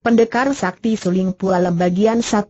Pendekar Sakti Suling Pualem bagian 1.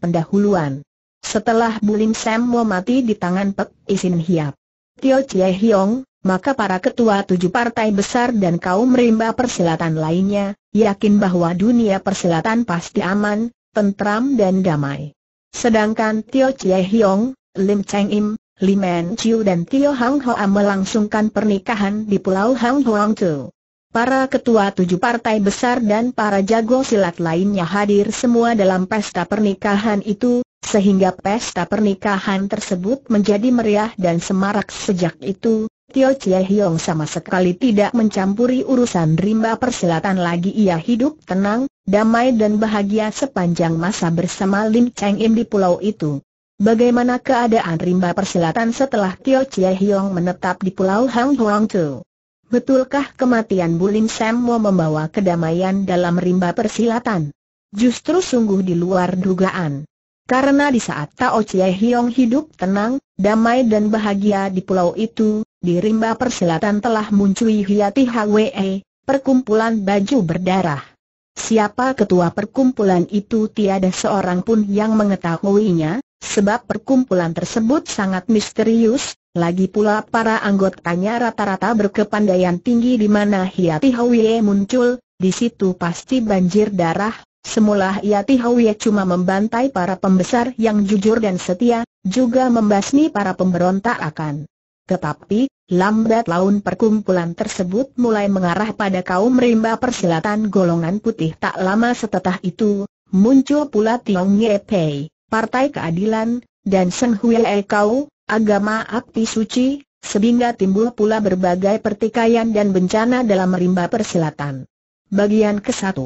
Pendahuluan. Setelah Bulim Sam Mo mati di tangan Pek Isin Hiap. Tio Chie Hiong, maka para ketua tujuh partai besar dan kaum rimba persilatan lainnya, yakin bahwa dunia persilatan pasti aman, tentram dan damai. Sedangkan Tio Chie Hiong, Lim Cheng Im, Lim En Chiu dan Tio Hang Hoa melangsungkan pernikahan di Pulau Hang Hoang Tu. Para ketua tujuh partai besar dan para jago silat lainnya hadir semua dalam pesta pernikahan itu, sehingga pesta pernikahan tersebut menjadi meriah dan semarak sejak itu. Tio Chie Hiong sama sekali tidak mencampuri urusan rimba persilatan lagi ia hidup tenang, damai dan bahagia sepanjang masa bersama Lim Cheng Im di pulau itu. Bagaimana keadaan rimba persilatan setelah Tio Chie Hiong menetap di pulau Hang Huang Tu? Betulkah kematian Bulim Semmo membawa kedamaian dalam rimba persilatan? Justru sungguh di luar dugaan. Karena di saat Tao Chie Hiong hidup tenang, damai dan bahagia di pulau itu, di rimba persilatan telah muncul Hiati Hwe, perkumpulan baju berdarah. Siapa ketua perkumpulan itu tiada seorang pun yang mengetahuinya, Sebab perkumpulan tersebut sangat misterius, lagi pula para anggotanya rata-rata berkepandaian tinggi di mana Hiati Hauye muncul, di situ pasti banjir darah, semula Hiati Hauye cuma membantai para pembesar yang jujur dan setia, juga membasmi para pemberontak akan. Tetapi, lambat laun perkumpulan tersebut mulai mengarah pada kaum rimba persilatan golongan putih tak lama setelah itu, muncul pula Tiong Ye Pei. Partai Keadilan, dan Seng Hue Kau, agama api suci, sehingga timbul pula berbagai pertikaian dan bencana dalam rimba persilatan. Bagian ke-1.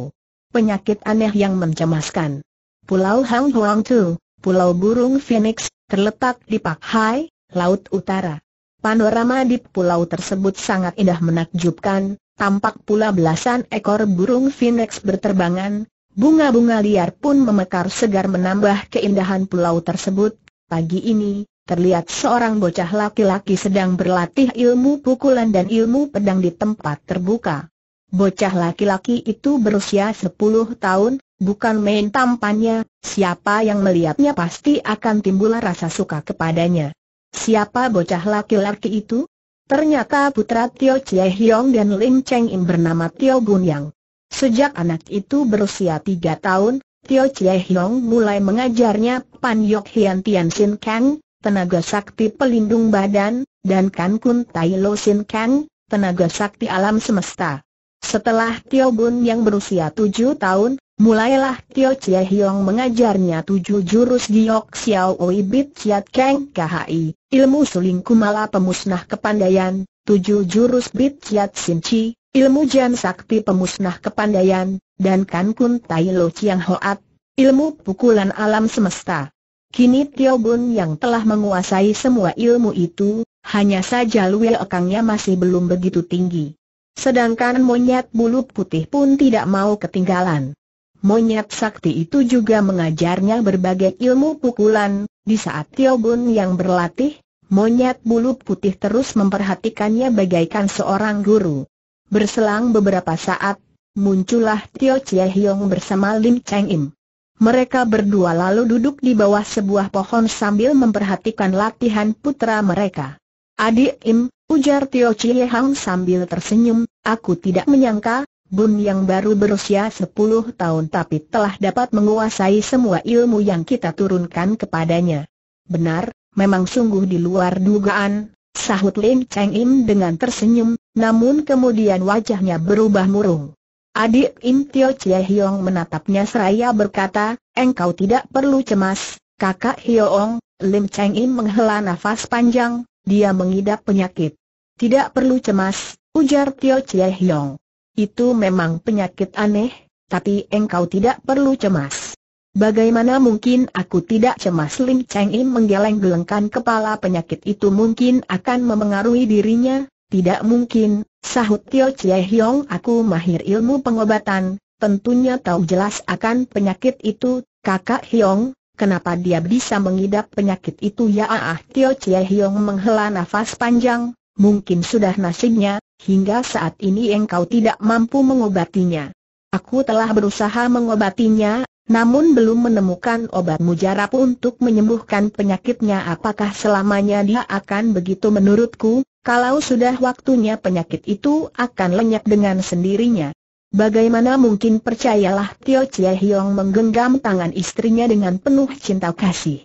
Penyakit aneh yang mencemaskan. Pulau Hang Huang Tu, Pulau Burung Phoenix, terletak di Pak Hai, Laut Utara. Panorama di pulau tersebut sangat indah menakjubkan, tampak pula belasan ekor burung phoenix berterbangan, Bunga-bunga liar pun memekar segar menambah keindahan pulau tersebut. Pagi ini, terlihat seorang bocah laki-laki sedang berlatih ilmu pukulan dan ilmu pedang di tempat terbuka. Bocah laki-laki itu berusia 10 tahun, bukan main tampannya, siapa yang melihatnya pasti akan timbul rasa suka kepadanya. Siapa bocah laki-laki itu? Ternyata putra Tio Chie Hiong dan Lim Cheng Im bernama Tio Bun Yang. Sejak anak itu berusia tiga tahun, Tio Chie Hiong mulai mengajarnya Pan Yok Hian Tian Sin Kang, tenaga sakti pelindung badan, dan Kan Kun Tai Lo Sin Kang, tenaga sakti alam semesta. Setelah Tio Bun yang berusia tujuh tahun, Mulailah Tio Chie Hiong mengajarnya tujuh jurus Giok Xiao Oi Bit Chiat Keng KHI, ilmu suling kumala pemusnah kepandaian, tujuh jurus Bit Chiat Sin Chi, ilmu jam sakti pemusnah kepandaian, dan Kan Kun Tai Lo Chiang Hoat, ilmu pukulan alam semesta. Kini Tio Bun yang telah menguasai semua ilmu itu, hanya saja luwe ekangnya masih belum begitu tinggi. Sedangkan monyet bulu putih pun tidak mau ketinggalan. Monyet sakti itu juga mengajarnya berbagai ilmu pukulan, di saat Tio Bun yang berlatih, monyet bulu putih terus memperhatikannya bagaikan seorang guru. Berselang beberapa saat, muncullah Tio Chie Hiong bersama Lim Cheng Im. Mereka berdua lalu duduk di bawah sebuah pohon sambil memperhatikan latihan putra mereka. Adik Im, ujar Tio Chie Hang sambil tersenyum, aku tidak menyangka Bun yang baru berusia 10 tahun tapi telah dapat menguasai semua ilmu yang kita turunkan kepadanya. Benar, memang sungguh di luar dugaan, sahut Lim Cheng Im dengan tersenyum, namun kemudian wajahnya berubah murung. Adik Im Tio Chie Hiong menatapnya seraya berkata, engkau tidak perlu cemas, kakak Hiong, Lim Cheng Im menghela nafas panjang, dia mengidap penyakit. Tidak perlu cemas, ujar Tio Chie Hiong. Itu memang penyakit aneh, tapi engkau tidak perlu cemas. Bagaimana mungkin aku tidak cemas Lim Cheng Im menggeleng-gelengkan kepala penyakit itu mungkin akan memengaruhi dirinya, tidak mungkin, sahut Tio Chie Hiong aku mahir ilmu pengobatan, tentunya tahu jelas akan penyakit itu, kakak Hiong, kenapa dia bisa mengidap penyakit itu ya ah, ah. Tio Chie Hiong menghela nafas panjang, Mungkin sudah nasibnya, hingga saat ini engkau tidak mampu mengobatinya. Aku telah berusaha mengobatinya, namun belum menemukan obat mujarab untuk menyembuhkan penyakitnya apakah selamanya dia akan begitu menurutku, kalau sudah waktunya penyakit itu akan lenyap dengan sendirinya. Bagaimana mungkin percayalah Tio Chie Hiong menggenggam tangan istrinya dengan penuh cinta kasih.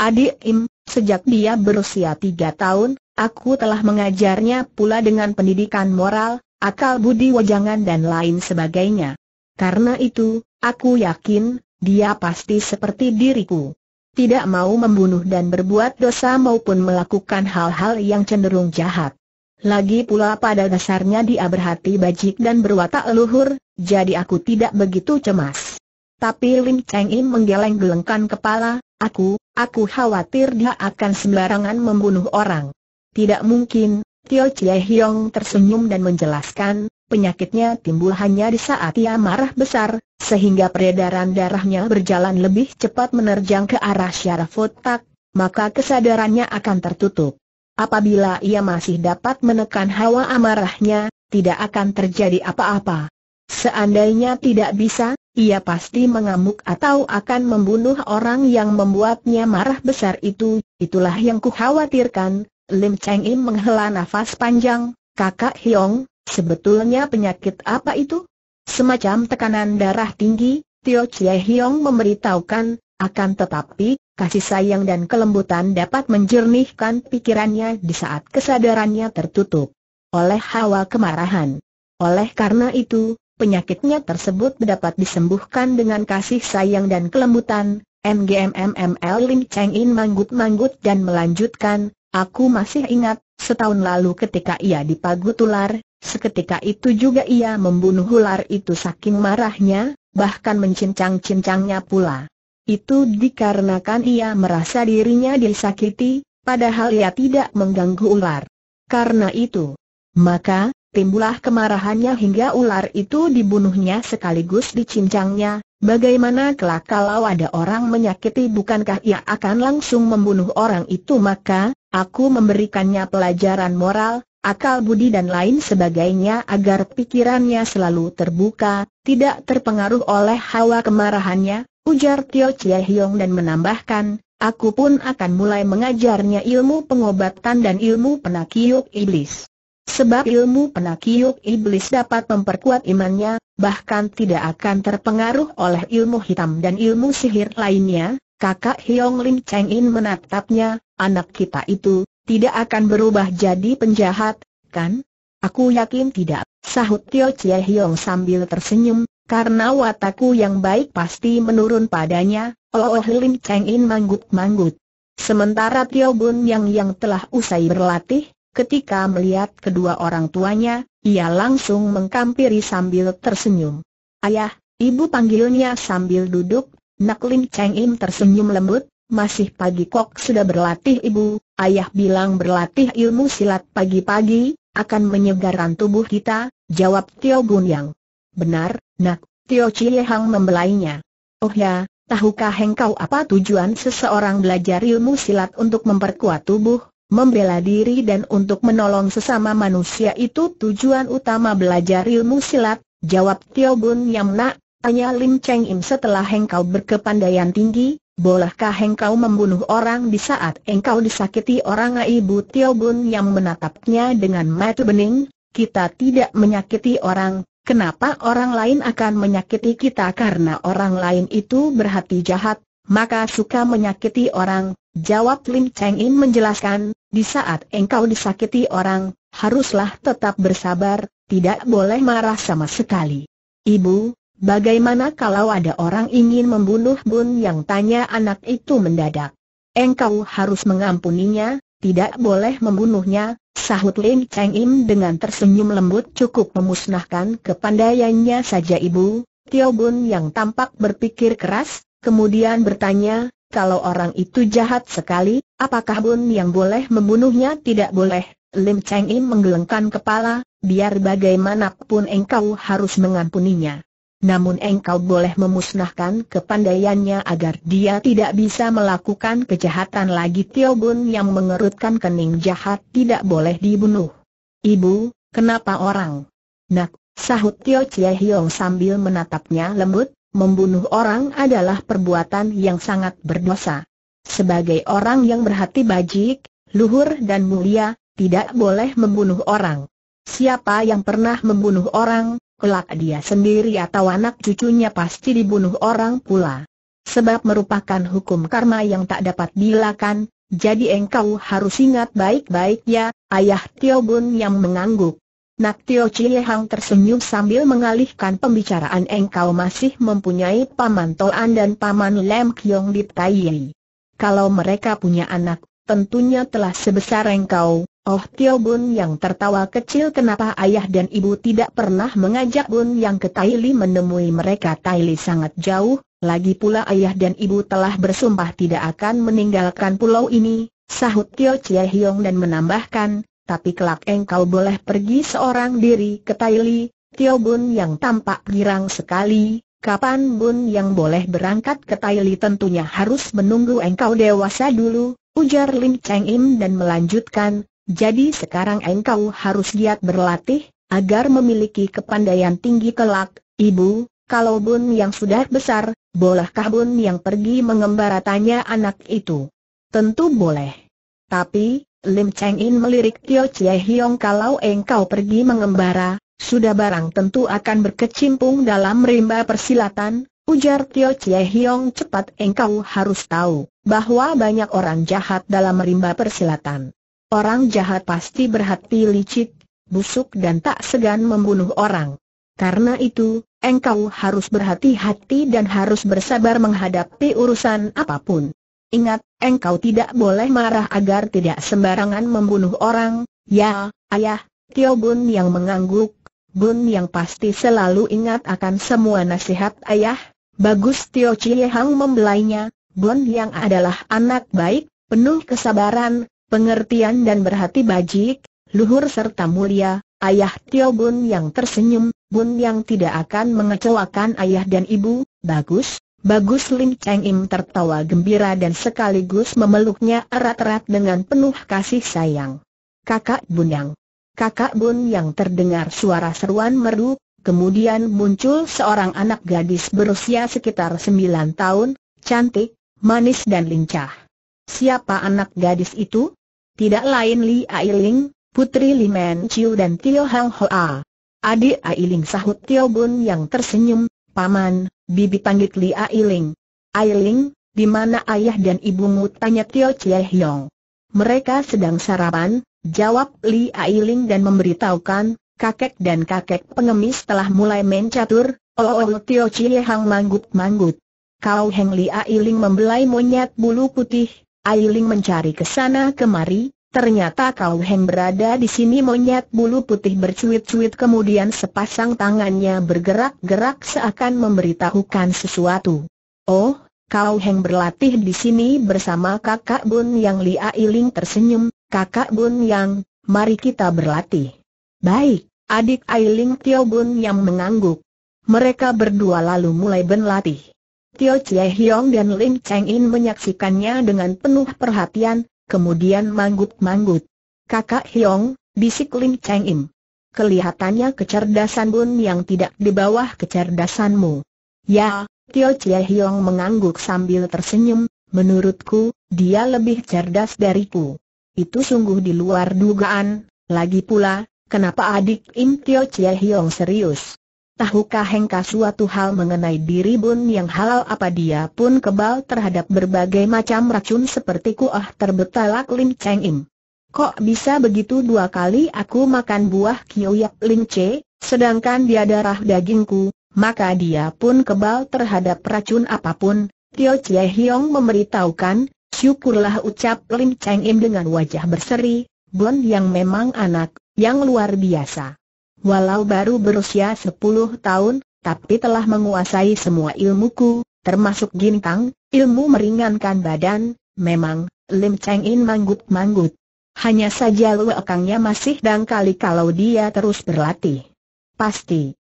Adik Im, sejak dia berusia tiga tahun, Aku telah mengajarnya pula dengan pendidikan moral, akal budi wajangan dan lain sebagainya. Karena itu, aku yakin, dia pasti seperti diriku. Tidak mau membunuh dan berbuat dosa maupun melakukan hal-hal yang cenderung jahat. Lagi pula pada dasarnya dia berhati bajik dan berwatak luhur, jadi aku tidak begitu cemas. Tapi Lin Cheng Im menggeleng-gelengkan kepala, aku, aku khawatir dia akan sembarangan membunuh orang. Tidak mungkin, Tio Chie Hiong tersenyum dan menjelaskan, penyakitnya timbul hanya di saat ia marah besar, sehingga peredaran darahnya berjalan lebih cepat menerjang ke arah syaraf otak, maka kesadarannya akan tertutup. Apabila ia masih dapat menekan hawa amarahnya, tidak akan terjadi apa-apa. Seandainya tidak bisa, ia pasti mengamuk atau akan membunuh orang yang membuatnya marah besar itu, itulah yang kukhawatirkan, Lim Cheng Im menghela nafas panjang, kakak Hiong, sebetulnya penyakit apa itu? Semacam tekanan darah tinggi, Tio Chie Hiong memberitahukan, akan tetapi, kasih sayang dan kelembutan dapat menjernihkan pikirannya di saat kesadarannya tertutup oleh hawa kemarahan. Oleh karena itu, penyakitnya tersebut dapat disembuhkan dengan kasih sayang dan kelembutan, MGMMML Lim Cheng In manggut-manggut dan melanjutkan, Aku masih ingat, setahun lalu ketika ia dipagut ular, seketika itu juga ia membunuh ular itu saking marahnya, bahkan mencincang-cincangnya pula. Itu dikarenakan ia merasa dirinya disakiti, padahal ia tidak mengganggu ular. Karena itu, maka, timbullah kemarahannya hingga ular itu dibunuhnya sekaligus dicincangnya, Bagaimana kelak kalau ada orang menyakiti bukankah ia akan langsung membunuh orang itu maka, aku memberikannya pelajaran moral, akal budi dan lain sebagainya agar pikirannya selalu terbuka, tidak terpengaruh oleh hawa kemarahannya, ujar Tio Chie Hiong dan menambahkan, aku pun akan mulai mengajarnya ilmu pengobatan dan ilmu penakiuk iblis. Sebab ilmu penakiuk iblis dapat memperkuat imannya, bahkan tidak akan terpengaruh oleh ilmu hitam dan ilmu sihir lainnya, kakak Hiong Lim Cheng In menatapnya, anak kita itu, tidak akan berubah jadi penjahat, kan? Aku yakin tidak, sahut Tio Chie Hiong sambil tersenyum, karena wataku yang baik pasti menurun padanya, Oh, oh Lim Cheng In manggut-manggut. Sementara Tio Bun Yang yang telah usai berlatih, ketika melihat kedua orang tuanya, ia langsung mengkampiri sambil tersenyum. Ayah, ibu panggilnya sambil duduk, Nak Lim Cheng Im tersenyum lembut, masih pagi kok sudah berlatih ibu, ayah bilang berlatih ilmu silat pagi-pagi, akan menyegarkan tubuh kita, jawab Tio Gun Yang. Benar, nak, Tio Chie Hang membelainya. Oh ya, tahukah engkau apa tujuan seseorang belajar ilmu silat untuk memperkuat tubuh? Membela diri dan untuk menolong sesama manusia itu tujuan utama belajar ilmu silat, jawab Tio Bun Yam Nak, tanya Lim Cheng Im setelah engkau berkepandaian tinggi, bolehkah engkau membunuh orang di saat engkau disakiti orang ibu Tio Bun yang menatapnya dengan mata bening, kita tidak menyakiti orang, kenapa orang lain akan menyakiti kita karena orang lain itu berhati jahat, maka suka menyakiti orang, Jawab Lim Cheng In menjelaskan, di saat engkau disakiti orang, haruslah tetap bersabar, tidak boleh marah sama sekali. Ibu, bagaimana kalau ada orang ingin membunuh Bun yang tanya anak itu mendadak? Engkau harus mengampuninya, tidak boleh membunuhnya, sahut Lim Cheng In dengan tersenyum lembut cukup memusnahkan kepandaiannya saja ibu, Tio Bun yang tampak berpikir keras, kemudian bertanya, kalau orang itu jahat sekali, apakah Bun yang boleh membunuhnya tidak boleh? Lim Cheng Im menggelengkan kepala, biar bagaimanapun engkau harus mengampuninya. Namun engkau boleh memusnahkan kepandaiannya agar dia tidak bisa melakukan kejahatan lagi Tio Bun yang mengerutkan kening jahat tidak boleh dibunuh. Ibu, kenapa orang? Nak, sahut Tio Chie Hiong sambil menatapnya lembut, Membunuh orang adalah perbuatan yang sangat berdosa. Sebagai orang yang berhati bajik, luhur dan mulia, tidak boleh membunuh orang. Siapa yang pernah membunuh orang, kelak dia sendiri atau anak cucunya pasti dibunuh orang pula. Sebab merupakan hukum karma yang tak dapat dilakukan, jadi engkau harus ingat baik-baik ya, ayah Tio yang mengangguk. Nak Tio Chie Hang tersenyum sambil mengalihkan pembicaraan engkau masih mempunyai Paman Toan dan Paman Lem Kiong di Tai Kalau mereka punya anak, tentunya telah sebesar engkau. Oh Tio Bun yang tertawa kecil kenapa ayah dan ibu tidak pernah mengajak Bun yang ke Tai menemui mereka Tai sangat jauh, lagi pula ayah dan ibu telah bersumpah tidak akan meninggalkan pulau ini, sahut Tio Chie Hiong dan menambahkan, tapi kelak engkau boleh pergi seorang diri ke Taili, Tio Bun yang tampak girang sekali, kapan Bun yang boleh berangkat ke Taili tentunya harus menunggu engkau dewasa dulu, ujar Lim Cheng Im dan melanjutkan, jadi sekarang engkau harus giat berlatih, agar memiliki kepandaian tinggi kelak, ibu, kalau Bun yang sudah besar, bolehkah Bun yang pergi mengembara tanya anak itu? Tentu boleh. Tapi, Lim Cheng In melirik Tio Chie Hiong kalau engkau pergi mengembara, sudah barang tentu akan berkecimpung dalam rimba persilatan, ujar Tio Chie Hiong cepat engkau harus tahu, bahwa banyak orang jahat dalam rimba persilatan. Orang jahat pasti berhati licik, busuk dan tak segan membunuh orang. Karena itu, engkau harus berhati-hati dan harus bersabar menghadapi urusan apapun. Ingat, engkau tidak boleh marah agar tidak sembarangan membunuh orang, ya, ayah, Tio Bun yang mengangguk, Bun yang pasti selalu ingat akan semua nasihat ayah, bagus Tio Chie Hang membelainya, Bun yang adalah anak baik, penuh kesabaran, pengertian dan berhati bajik, luhur serta mulia, ayah Tio Bun yang tersenyum, Bun yang tidak akan mengecewakan ayah dan ibu, bagus, Bagus Lim Cheng Im tertawa gembira dan sekaligus memeluknya erat-erat dengan penuh kasih sayang. Kakak Bunyang. Kakak Bun yang terdengar suara seruan merdu, kemudian muncul seorang anak gadis berusia sekitar 9 tahun, cantik, manis dan lincah. Siapa anak gadis itu? Tidak lain Li Ailing, putri Li Men Chiu dan Tio Hang Hoa. Adik Ailing sahut Tio Bun yang tersenyum, Paman, Bibi panggil Li Ailing. Ailing, di mana ayah dan ibumu? Tanya Tio Chie Hiong. Mereka sedang sarapan, jawab Li Ailing dan memberitahukan, kakek dan kakek pengemis telah mulai mencatur, oh, oh, oh Tio Chie Hang manggut-manggut. Kau Heng Li Ailing membelai monyet bulu putih, Ailing mencari ke sana kemari, Ternyata kau Heng berada di sini monyet bulu putih bercuit-cuit kemudian sepasang tangannya bergerak-gerak seakan memberitahukan sesuatu. Oh, kau Heng berlatih di sini bersama kakak Bun Yang Lia Ailing tersenyum, kakak Bun Yang, mari kita berlatih. Baik, adik Ailing Tio Bun Yang mengangguk. Mereka berdua lalu mulai berlatih. Tio Chie Hiong dan Lim Cheng In menyaksikannya dengan penuh perhatian, kemudian manggut-manggut. Kakak Hiong, bisik Lim Cheng Im. Kelihatannya kecerdasan Bun yang tidak di bawah kecerdasanmu. Ya, Tio Chie Hiong mengangguk sambil tersenyum, menurutku, dia lebih cerdas dariku. Itu sungguh di luar dugaan, lagi pula, kenapa adik Im Tio Chie Hiong serius? Tahukah Hengka suatu hal mengenai diri Bun yang halal apa dia pun kebal terhadap berbagai macam racun seperti kuah terbetalak Lim Cheng Im. Kok bisa begitu dua kali aku makan buah kioyak Lim Che, sedangkan dia darah dagingku, maka dia pun kebal terhadap racun apapun. Tio Chie Hiong memberitahukan, syukurlah ucap Lim Cheng Im dengan wajah berseri, Bun yang memang anak, yang luar biasa. Walau baru berusia 10 tahun, tapi telah menguasai semua ilmuku, termasuk gintang, ilmu meringankan badan, memang, Lim Cheng In manggut-manggut. Hanya saja Kangnya masih dangkali kalau dia terus berlatih. Pasti,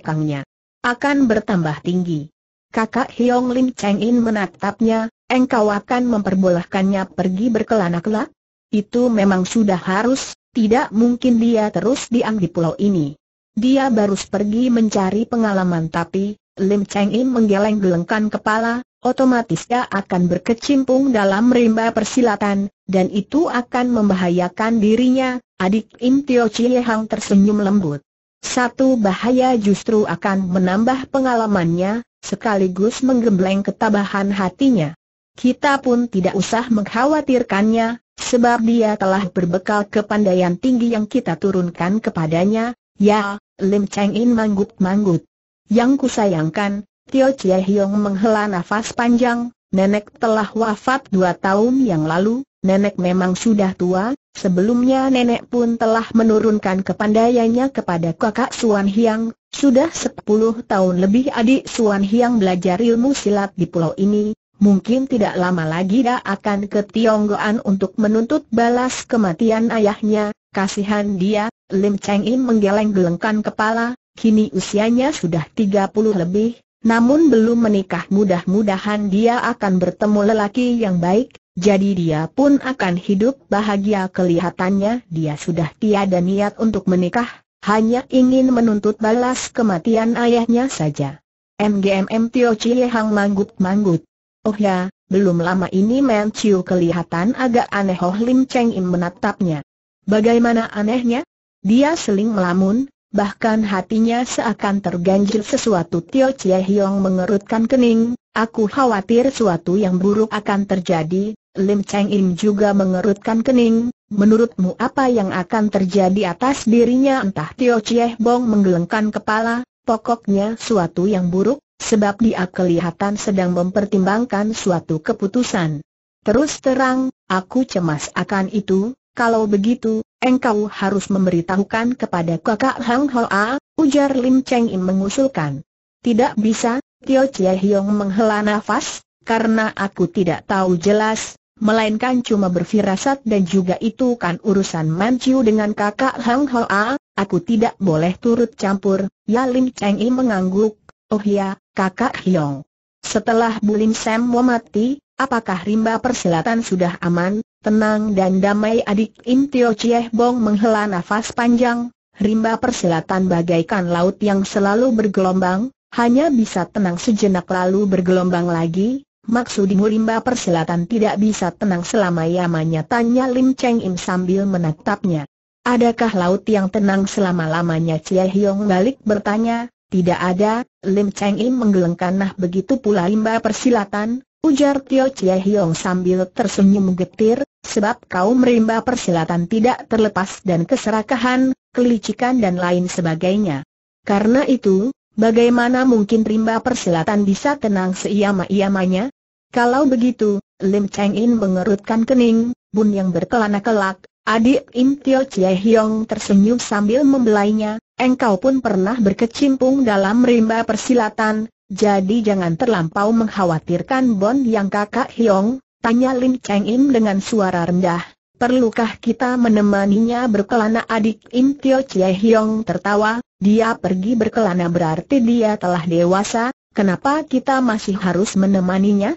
Kangnya akan bertambah tinggi. Kakak Hiong Lim Cheng In menatapnya, engkau akan memperbolehkannya pergi berkelana-kelak? Itu memang sudah harus, tidak mungkin dia terus diam di pulau ini. Dia baru pergi mencari pengalaman tapi, Lim Cheng Im menggeleng-gelengkan kepala, otomatis dia akan berkecimpung dalam rimba persilatan, dan itu akan membahayakan dirinya, adik Im Tio Chie Hang tersenyum lembut. Satu bahaya justru akan menambah pengalamannya, sekaligus menggembleng ketabahan hatinya. Kita pun tidak usah mengkhawatirkannya, sebab dia telah berbekal kepandaian tinggi yang kita turunkan kepadanya, ya, Lim Cheng In manggut-manggut. Yang kusayangkan, Tio Chie Hiong menghela nafas panjang, nenek telah wafat dua tahun yang lalu, nenek memang sudah tua, sebelumnya nenek pun telah menurunkan kepandaiannya kepada kakak Suan Hiang, sudah sepuluh tahun lebih adik Suan Hiang belajar ilmu silat di pulau ini, Mungkin tidak lama lagi dia akan ke Tionggoan untuk menuntut balas kematian ayahnya, kasihan dia, Lim Cheng Im menggeleng-gelengkan kepala, kini usianya sudah 30 lebih, namun belum menikah mudah-mudahan dia akan bertemu lelaki yang baik, jadi dia pun akan hidup bahagia kelihatannya dia sudah tiada niat untuk menikah, hanya ingin menuntut balas kematian ayahnya saja. MGMM Tio Chie Hang manggut-manggut. Oh ya, belum lama ini Man Chiu kelihatan agak aneh Oh Lim Cheng Im menatapnya. Bagaimana anehnya? Dia seling melamun, bahkan hatinya seakan terganjil sesuatu Tio Chie Hiong mengerutkan kening, aku khawatir suatu yang buruk akan terjadi, Lim Cheng Im juga mengerutkan kening, menurutmu apa yang akan terjadi atas dirinya entah Tio Chie Bong menggelengkan kepala, pokoknya suatu yang buruk, sebab dia kelihatan sedang mempertimbangkan suatu keputusan. Terus terang, aku cemas akan itu, kalau begitu, engkau harus memberitahukan kepada kakak Hang Hoa, ujar Lim Cheng In mengusulkan. Tidak bisa, Tio Chie Hiong menghela nafas, karena aku tidak tahu jelas, melainkan cuma berfirasat dan juga itu kan urusan Manciu dengan kakak Hang Hoa, aku tidak boleh turut campur, ya Lim Cheng In mengangguk, Oh ya, kakak Hiong. Setelah Bulim Sam mati, apakah rimba persilatan sudah aman, tenang dan damai adik Im Tio Chieh Bong menghela nafas panjang, rimba persilatan bagaikan laut yang selalu bergelombang, hanya bisa tenang sejenak lalu bergelombang lagi, maksudmu rimba persilatan tidak bisa tenang selama yamanya? tanya Lim Cheng Im sambil menatapnya. Adakah laut yang tenang selama-lamanya Chieh Yong balik bertanya, tidak ada, Lim Cheng Im menggelengkan nah begitu pula imba persilatan, ujar Tio Chie Hiong sambil tersenyum getir, sebab kau merimba persilatan tidak terlepas dan keserakahan, kelicikan dan lain sebagainya. Karena itu, bagaimana mungkin rimba persilatan bisa tenang seiyama-iyamanya? Kalau begitu, Lim Cheng In mengerutkan kening, bun yang berkelana kelak, Adik Im Tio Chie Hiong tersenyum sambil membelainya, engkau pun pernah berkecimpung dalam rimba persilatan, jadi jangan terlampau mengkhawatirkan Bon yang kakak Hiong. tanya Lim Cheng Im dengan suara rendah. Perlukah kita menemaninya berkelana adik Im Tio Chie Hiong tertawa, dia pergi berkelana berarti dia telah dewasa, kenapa kita masih harus menemaninya?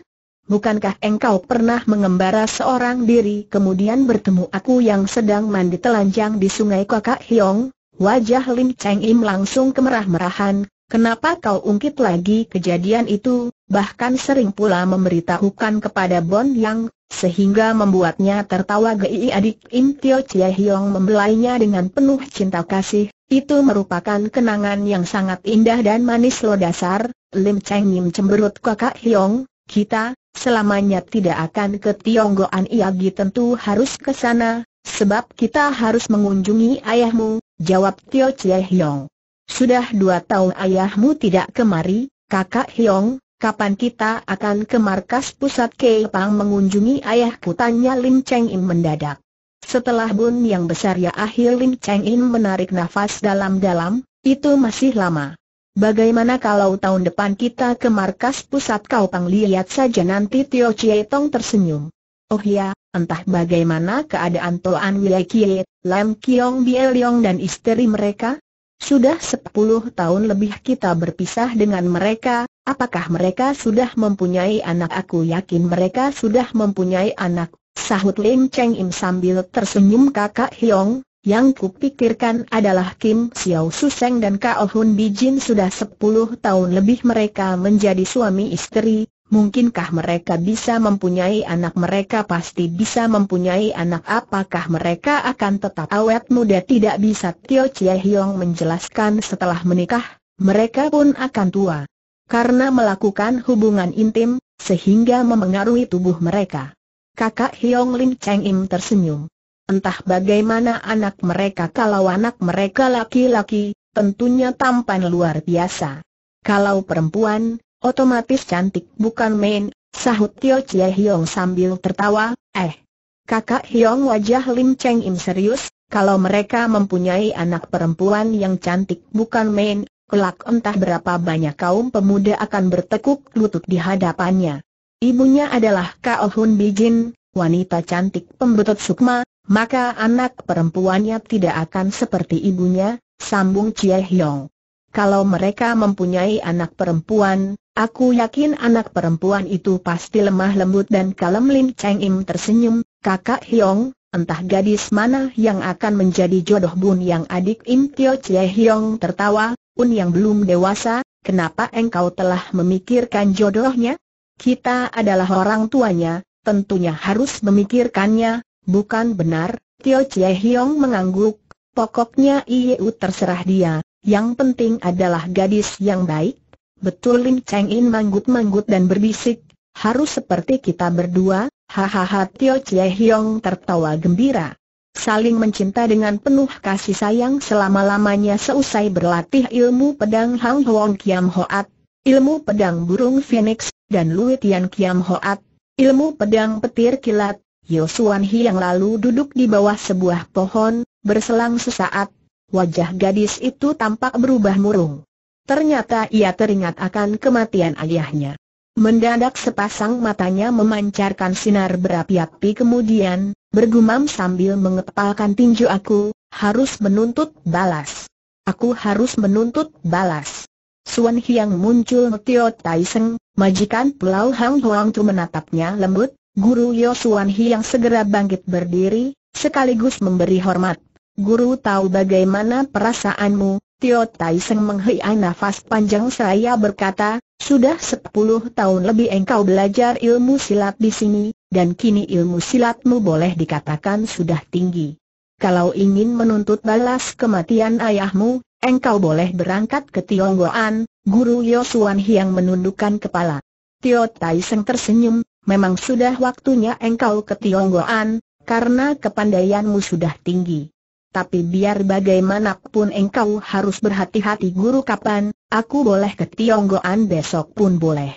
bukankah engkau pernah mengembara seorang diri kemudian bertemu aku yang sedang mandi telanjang di sungai kakak Hiong? Wajah Lim Cheng Im langsung kemerah-merahan, kenapa kau ungkit lagi kejadian itu, bahkan sering pula memberitahukan kepada Bon Yang, sehingga membuatnya tertawa gei adik Im Tio Chia Hiong membelainya dengan penuh cinta kasih, itu merupakan kenangan yang sangat indah dan manis lo dasar, Lim Cheng Im cemberut kakak Hiong, kita, Selamanya tidak akan ke Tionggoan Iagi tentu harus ke sana, sebab kita harus mengunjungi ayahmu, jawab Tio Chie Hiong. Sudah dua tahun ayahmu tidak kemari, kakak Hiong, kapan kita akan ke markas pusat Keipang mengunjungi ayahku tanya Lim Cheng Im mendadak. Setelah bun yang besar ya akhir Lim Cheng Im menarik nafas dalam-dalam, itu masih lama. Bagaimana kalau tahun depan kita ke markas pusat kau pang lihat saja nanti Tio Chie Tong tersenyum. Oh ya, entah bagaimana keadaan Toan Wile Kie, Lam Kiong Bieliong dan istri mereka? Sudah sepuluh tahun lebih kita berpisah dengan mereka, apakah mereka sudah mempunyai anak? Aku yakin mereka sudah mempunyai anak, sahut Lim Cheng Im sambil tersenyum kakak Hiong, yang kupikirkan adalah Kim Xiao Suseng dan Kao oh Hun Bijin sudah 10 tahun lebih mereka menjadi suami istri, mungkinkah mereka bisa mempunyai anak mereka pasti bisa mempunyai anak apakah mereka akan tetap awet muda tidak bisa Tio Chie Hiong menjelaskan setelah menikah, mereka pun akan tua. Karena melakukan hubungan intim, sehingga memengaruhi tubuh mereka. Kakak Hiong Lin Cheng Im tersenyum. Entah bagaimana anak mereka kalau anak mereka laki-laki, tentunya tampan luar biasa. Kalau perempuan, otomatis cantik bukan main, sahut Tio Chie Hiong sambil tertawa, eh. Kakak Hiong wajah Lim Cheng Im serius, kalau mereka mempunyai anak perempuan yang cantik bukan main, kelak entah berapa banyak kaum pemuda akan bertekuk lutut di hadapannya. Ibunya adalah Kao Hun Bijin, wanita cantik pembetut sukma, maka anak perempuannya tidak akan seperti ibunya, sambung Chie Hiong. Kalau mereka mempunyai anak perempuan, aku yakin anak perempuan itu pasti lemah lembut dan kalem Lim Cheng Im tersenyum, kakak Hiong, entah gadis mana yang akan menjadi jodoh Bun yang adik Im Tio Chie Hiong tertawa, Un yang belum dewasa, kenapa engkau telah memikirkan jodohnya? Kita adalah orang tuanya, tentunya harus memikirkannya, Bukan benar, Tio Chie Hiong mengangguk, pokoknya ieu terserah dia, yang penting adalah gadis yang baik. Betul Lim Cheng In manggut-manggut dan berbisik, harus seperti kita berdua, hahaha Tio Chie Hiong tertawa gembira. Saling mencinta dengan penuh kasih sayang selama-lamanya seusai berlatih ilmu pedang Hang Huang Kiam Hoat, ilmu pedang burung Phoenix, dan Lui Tian Kiam Hoat, ilmu pedang petir kilat, Yosuan Hi yang lalu duduk di bawah sebuah pohon, berselang sesaat, wajah gadis itu tampak berubah murung. Ternyata ia teringat akan kematian ayahnya. Mendadak sepasang matanya memancarkan sinar berapi-api kemudian, bergumam sambil mengepalkan tinju aku, harus menuntut balas. Aku harus menuntut balas. Suan Hiang muncul Tio Tai Seng, majikan Pulau Hang Huang Tu menatapnya lembut, Guru Yosuan Hi yang segera bangkit berdiri, sekaligus memberi hormat. Guru tahu bagaimana perasaanmu, Tio Tai Seng menghela nafas panjang seraya berkata, sudah sepuluh tahun lebih engkau belajar ilmu silat di sini, dan kini ilmu silatmu boleh dikatakan sudah tinggi. Kalau ingin menuntut balas kematian ayahmu, engkau boleh berangkat ke Tionggoan, Guru Yosuan Hi menundukkan kepala. Tio Tai Seng tersenyum, memang sudah waktunya engkau ke Tionggoan, karena kepandaianmu sudah tinggi. Tapi biar bagaimanapun engkau harus berhati-hati guru kapan, aku boleh ke Tionggoan besok pun boleh.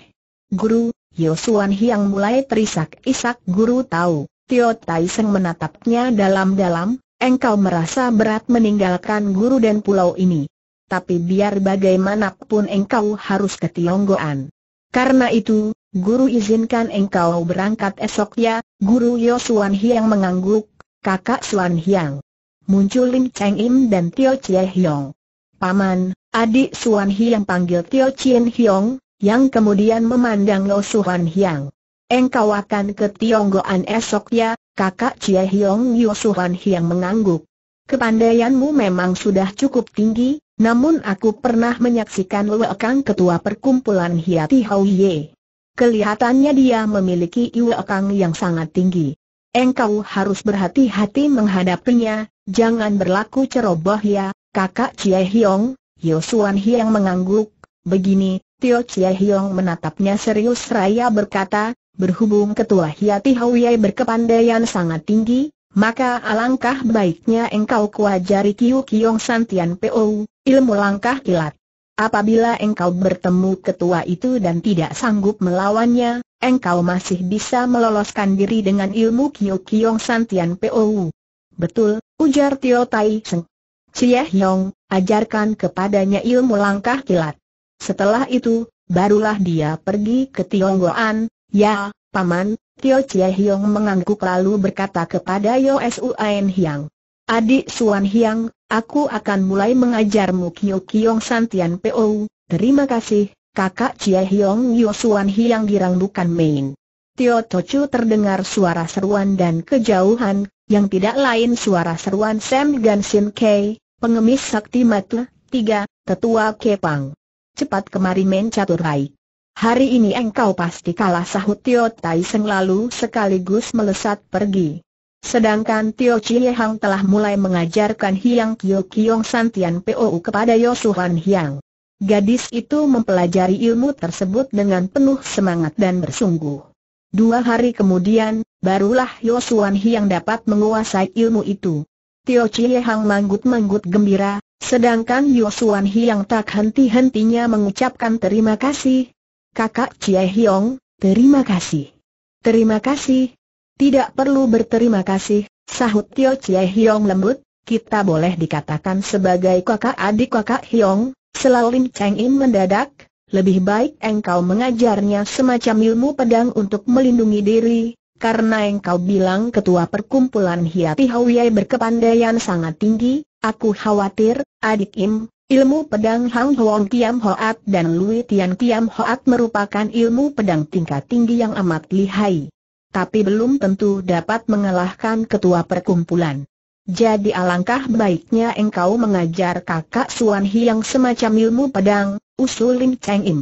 Guru, Yosuan Hiang mulai terisak-isak guru tahu, Tio Tai menatapnya dalam-dalam, engkau merasa berat meninggalkan guru dan pulau ini. Tapi biar bagaimanapun engkau harus ke Tionggoan. Karena itu, Guru izinkan engkau berangkat esok ya, Guru Yo Hiang mengangguk, kakak Suan Hiang. Muncul Lim Cheng Im dan Tio Chie Hiong. Paman, adik Suan Hiang panggil Tio Chien Hiong, yang kemudian memandang Lo Suan Hiang. Engkau akan ke Tionggoan esok ya, kakak Chie Hiong Yo Suan Hiang mengangguk. Kepandaianmu memang sudah cukup tinggi, namun aku pernah menyaksikan Luekang ketua perkumpulan Hiati Hau Ye. Kelihatannya dia memiliki ilmu yang sangat tinggi. Engkau harus berhati-hati menghadapinya, jangan berlaku ceroboh ya, kakak Chie Hiong, Yosuan Hiang mengangguk, begini, Tio Chie Hiong menatapnya serius raya berkata, berhubung ketua Hiati Hawiyai berkepandaian sangat tinggi, maka alangkah baiknya engkau kuajari Kiu Kiong Santian PO, ilmu langkah kilat. Apabila engkau bertemu ketua itu dan tidak sanggup melawannya, engkau masih bisa meloloskan diri dengan ilmu Kyo Kyong Santian POU. Betul, ujar Tio Tai Seng. Cie Hyong, ajarkan kepadanya ilmu langkah kilat. Setelah itu, barulah dia pergi ke Tionggoan, ya, paman, Tio Cie Hyong mengangguk lalu berkata kepada Yo Suan Hyang. Adik Suan Hiang, aku akan mulai mengajarmu Kyo Kiong Santian Po. terima kasih, kakak Cia Hiong Yo Suan Hiang girang bukan main. Tio Tocu terdengar suara seruan dan kejauhan, yang tidak lain suara seruan Sam Gan Sin Kei, pengemis sakti mata, tiga, tetua Kepang. Cepat kemari main catur Hari ini engkau pasti kalah sahut Tio Tai Seng lalu sekaligus melesat pergi. Sedangkan Tio Chie Hang telah mulai mengajarkan Hiang Kyo Kiong San Pou kepada Yosuhan Hiang. Gadis itu mempelajari ilmu tersebut dengan penuh semangat dan bersungguh. Dua hari kemudian, barulah Yosuhan Hiang dapat menguasai ilmu itu. Tio Chie Hang manggut-manggut gembira, sedangkan Yosuhan Hiang tak henti-hentinya mengucapkan terima kasih. Kakak Chie Hiong, terima kasih. Terima kasih, tidak perlu berterima kasih, sahut Tio Chie Hiong lembut, kita boleh dikatakan sebagai kakak adik kakak Hiong, selalu Lim Cheng In mendadak, lebih baik engkau mengajarnya semacam ilmu pedang untuk melindungi diri, karena engkau bilang ketua perkumpulan Hiati Hawiai berkepandaian sangat tinggi, aku khawatir, adik Im, ilmu pedang Hang Huang Kiam Hoat dan Lui Tian Kiam Hoat merupakan ilmu pedang tingkat tinggi yang amat lihai tapi belum tentu dapat mengalahkan ketua perkumpulan. Jadi alangkah baiknya engkau mengajar kakak Suan yang semacam ilmu pedang, usul Lim Cheng Im.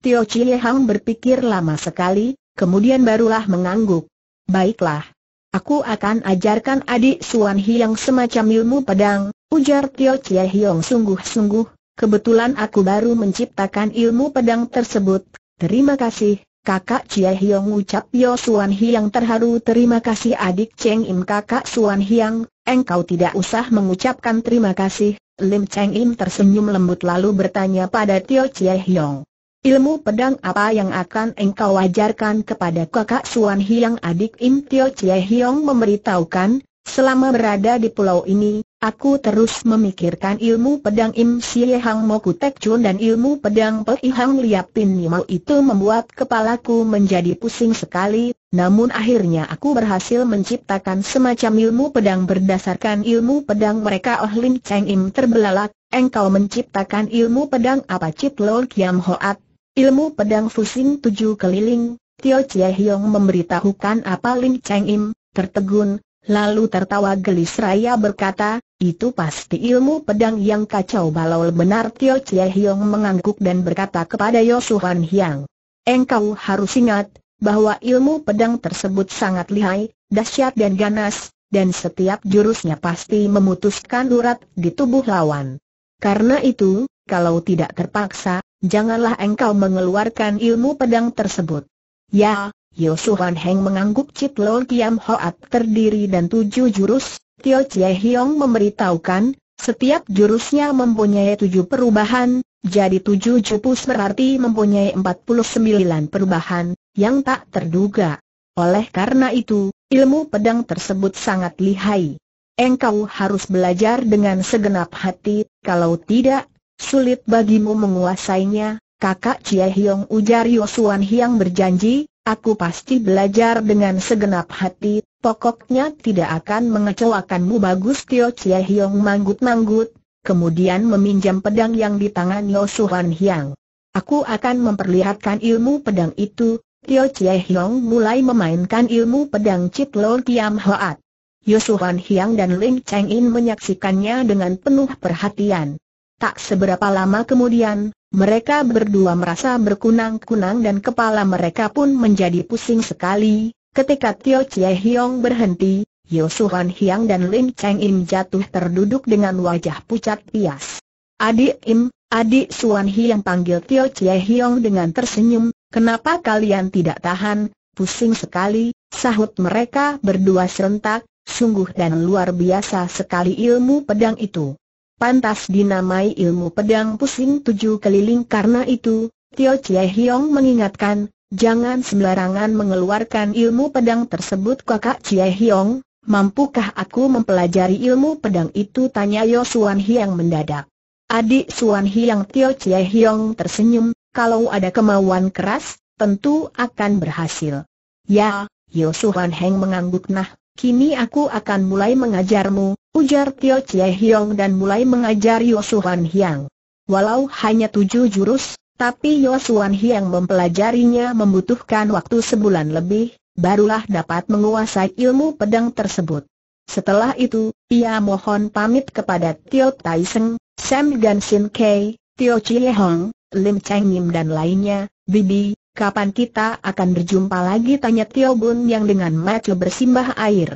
Tio Chie Hang berpikir lama sekali, kemudian barulah mengangguk. Baiklah. Aku akan ajarkan adik Suan yang semacam ilmu pedang, ujar Tio Chie Hiong sungguh-sungguh. Kebetulan aku baru menciptakan ilmu pedang tersebut, terima kasih, Kakak Chia Hiong ucap Yo Suan Hiang terharu terima kasih adik Cheng Im kakak Suan Hiang, engkau tidak usah mengucapkan terima kasih. Lim Cheng Im tersenyum lembut lalu bertanya pada Tio Chia Hiong. Ilmu pedang apa yang akan engkau ajarkan kepada kakak Suan Hiang adik Im Tio Chia Hiong memberitahukan, Selama berada di pulau ini, aku terus memikirkan ilmu pedang Im Siye Hang Ku Tek Chun dan ilmu pedang Pei Hang Liap Pin Nimo itu membuat kepalaku menjadi pusing sekali, namun akhirnya aku berhasil menciptakan semacam ilmu pedang berdasarkan ilmu pedang mereka Oh Lim Cheng Im terbelalak, engkau menciptakan ilmu pedang apa Cip Lol Kiam Hoat, ilmu pedang Fusing Tujuh Keliling, Tio Chie Hiong memberitahukan apa Lim Cheng Im, tertegun, Lalu tertawa gelis Raya berkata, itu pasti ilmu pedang yang kacau balau benar Tio Chie Hiong mengangguk dan berkata kepada Han Hiang. Engkau harus ingat, bahwa ilmu pedang tersebut sangat lihai, dahsyat dan ganas, dan setiap jurusnya pasti memutuskan urat di tubuh lawan. Karena itu, kalau tidak terpaksa, janganlah engkau mengeluarkan ilmu pedang tersebut. Ya, Yosuan Heng mengangguk Cit Lol Kiam Hoat terdiri dan tujuh jurus, Tio Chie Hiong memberitahukan, setiap jurusnya mempunyai tujuh perubahan, jadi tujuh jupus berarti mempunyai empat puluh sembilan perubahan, yang tak terduga. Oleh karena itu, ilmu pedang tersebut sangat lihai. Engkau harus belajar dengan segenap hati, kalau tidak, sulit bagimu menguasainya, kakak Chie Hiong ujar Yosuan Hiang berjanji, Aku pasti belajar dengan segenap hati, pokoknya tidak akan mengecewakanmu bagus Tio Chie Hiong manggut-manggut, kemudian meminjam pedang yang di tangan Yo Hyang. Hiang. Aku akan memperlihatkan ilmu pedang itu, Tio Chie Hiong mulai memainkan ilmu pedang Chit Lo Kiam Hoat. Yo Hiang dan Ling Cheng In menyaksikannya dengan penuh perhatian. Tak seberapa lama kemudian, mereka berdua merasa berkunang-kunang dan kepala mereka pun menjadi pusing sekali. Ketika Tio Chie Hiong berhenti, Yosuhan Hiang dan Lin Cheng Im jatuh terduduk dengan wajah pucat pias. Adik Im, adik Suan Hiang panggil Tio Chie Hiong dengan tersenyum, kenapa kalian tidak tahan, pusing sekali, sahut mereka berdua serentak, sungguh dan luar biasa sekali ilmu pedang itu. Pantas dinamai ilmu pedang pusing tujuh keliling karena itu, Tio Chie Hiong mengingatkan, jangan sembarangan mengeluarkan ilmu pedang tersebut kakak Chie Hiong, mampukah aku mempelajari ilmu pedang itu tanya Yo Suan Hiang mendadak. Adik Suan Hiang Tio Chie Hiong tersenyum, kalau ada kemauan keras, tentu akan berhasil. Ya, Yo Suan Heng mengangguk nah, kini aku akan mulai mengajarmu, Ujar Tio Chie Hiong dan mulai mengajari Yosuan Hiang. Walau hanya tujuh jurus, tapi Yosuan Hiang mempelajarinya membutuhkan waktu sebulan lebih, barulah dapat menguasai ilmu pedang tersebut. Setelah itu, ia mohon pamit kepada Tio Seng, Sam Gan Sin Kei, Tio Chie Hong, Lim Cheng Nim dan lainnya, Bibi, kapan kita akan berjumpa lagi tanya Tio Bun yang dengan mata bersimbah air.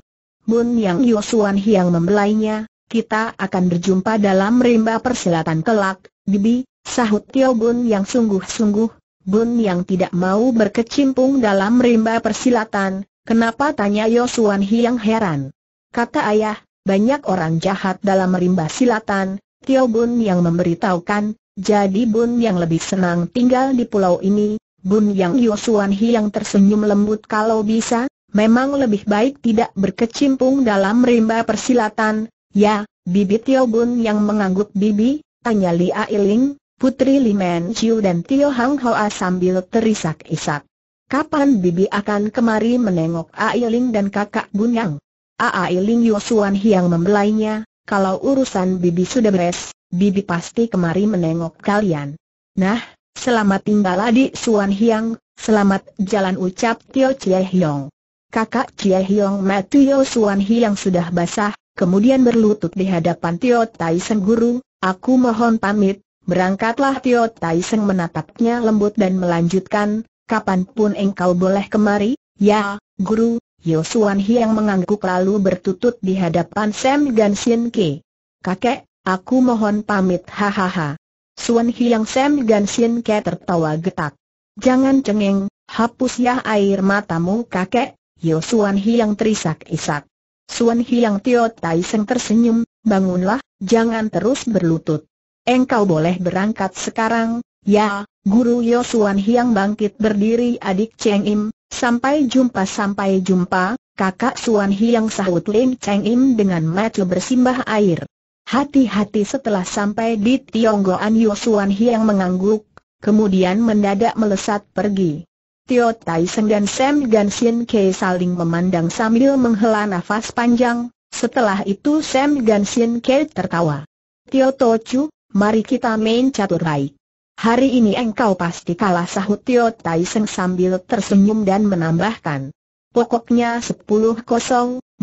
Bun Yang Yosuan Hiang membelainya, kita akan berjumpa dalam rimba persilatan kelak, Bibi, sahut Tio Bun yang sungguh-sungguh, Bun yang tidak mau berkecimpung dalam rimba persilatan, kenapa tanya Yosuan Hiang heran. Kata ayah, banyak orang jahat dalam rimba silatan, Tio Bun yang memberitahukan, jadi Bun yang lebih senang tinggal di pulau ini, Bun yang Yosuan Hiang tersenyum lembut kalau bisa, memang lebih baik tidak berkecimpung dalam rimba persilatan, ya, Bibi Tio Bun yang mengangguk Bibi, tanya Li Ailing, Putri Li Men Chiu dan Tio Hang Hoa sambil terisak-isak. Kapan Bibi akan kemari menengok Ailing dan kakak Bunyang? Ailing Yosuan Hiang membelainya, kalau urusan Bibi sudah beres, Bibi pasti kemari menengok kalian. Nah, selamat tinggal adik Suan Hiang, selamat jalan ucap Tio Chie Hiong kakak Chia Hiong, Matu Yo Suan Hi yang sudah basah, kemudian berlutut di hadapan Tio Tai Guru, aku mohon pamit, berangkatlah Tio Tai menatapnya lembut dan melanjutkan, kapanpun engkau boleh kemari, ya, Guru, Yosuan Hiang mengangguk lalu bertutut di hadapan Sam Gansin Ke. Kakek, aku mohon pamit hahaha. Suan Hiang Sam Gansin Ke tertawa getak. Jangan cengeng, hapus ya air matamu kakek, Yo Suan Hiang terisak-isak. Suan Hiang Tio Tai Seng tersenyum, bangunlah, jangan terus berlutut. Engkau boleh berangkat sekarang, ya, Guru Yo Suan Hiang bangkit berdiri adik Cheng Im, sampai jumpa sampai jumpa, kakak Suan Hiang sahut Ling Cheng Im dengan mata bersimbah air. Hati-hati setelah sampai di Tionggoan Yosuan Hiang mengangguk, kemudian mendadak melesat pergi. Tio Tai Tyson dan Sam Gan Ganshin Ke saling memandang sambil menghela nafas panjang, setelah itu Sam Gan Ganshin Ke tertawa. Tio To Chu, mari kita main catur baik. Hari ini engkau pasti kalah sahut Tio Tai Tyson sambil tersenyum dan menambahkan. Pokoknya 10-0,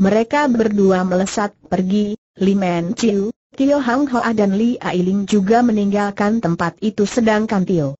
mereka berdua melesat pergi, Li Men Chiu, Tio Hang Hoa dan Li Ailing juga meninggalkan tempat itu sedangkan Tio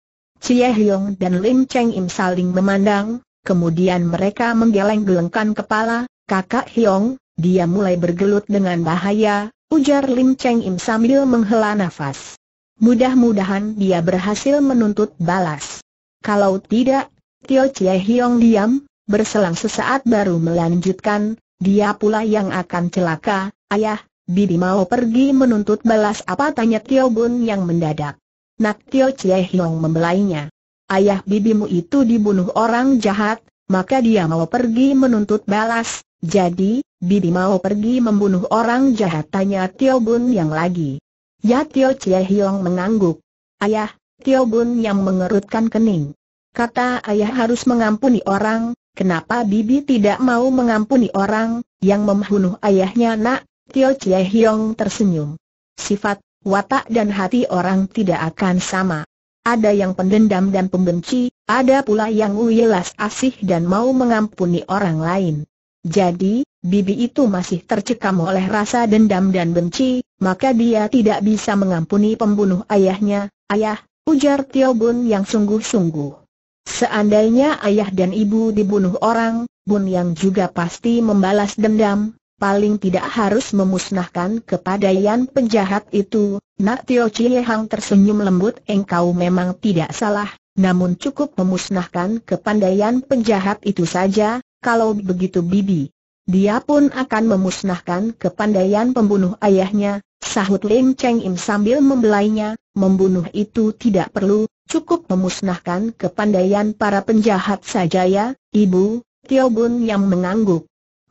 Cie Hiong dan Lim Cheng Im saling memandang, kemudian mereka menggeleng-gelengkan kepala, kakak Hyong, dia mulai bergelut dengan bahaya, ujar Lim Cheng Im sambil menghela nafas. Mudah-mudahan dia berhasil menuntut balas. Kalau tidak, Tio Cie Hiong diam, berselang sesaat baru melanjutkan, dia pula yang akan celaka, ayah, Bibi mau pergi menuntut balas apa tanya Tio Bun yang mendadak. Nak Tio Chie Hiong membelainya. Ayah bibimu itu dibunuh orang jahat, maka dia mau pergi menuntut balas, jadi, bibi mau pergi membunuh orang jahat tanya Tio Bun yang lagi. Ya Tio Chie Hiong mengangguk. Ayah, Tio Bun yang mengerutkan kening. Kata ayah harus mengampuni orang, kenapa bibi tidak mau mengampuni orang, yang membunuh ayahnya nak, Tio Chie Hiong tersenyum. Sifat watak dan hati orang tidak akan sama. Ada yang pendendam dan pembenci, ada pula yang uyelas asih dan mau mengampuni orang lain. Jadi, bibi itu masih tercekam oleh rasa dendam dan benci, maka dia tidak bisa mengampuni pembunuh ayahnya, ayah, ujar Tio Bun yang sungguh-sungguh. Seandainya ayah dan ibu dibunuh orang, Bun yang juga pasti membalas dendam, paling tidak harus memusnahkan kepadaian penjahat itu. Nak Tio Chie Hang tersenyum lembut engkau memang tidak salah, namun cukup memusnahkan kepandaian penjahat itu saja, kalau begitu Bibi. Dia pun akan memusnahkan kepandaian pembunuh ayahnya, sahut Lim Cheng Im sambil membelainya, membunuh itu tidak perlu, cukup memusnahkan kepandaian para penjahat saja ya, Ibu, Tio Bun yang mengangguk.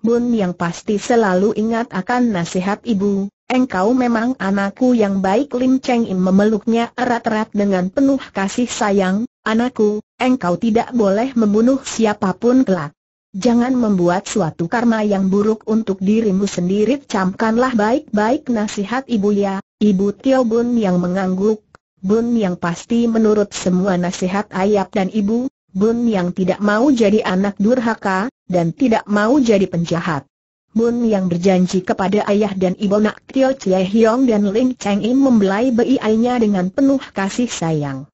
Bun yang pasti selalu ingat akan nasihat ibu, engkau memang anakku yang baik Lim Cheng Im memeluknya erat-erat dengan penuh kasih sayang, anakku, engkau tidak boleh membunuh siapapun kelak. Jangan membuat suatu karma yang buruk untuk dirimu sendiri camkanlah baik-baik nasihat ibu ya, ibu Tio Bun yang mengangguk, Bun yang pasti menurut semua nasihat ayah dan ibu, Bun yang tidak mau jadi anak durhaka, dan tidak mau jadi penjahat. Bun yang berjanji kepada ayah dan ibu nak Tio Chie Hiong dan Ling Cheng Im membelai BI-nya dengan penuh kasih sayang.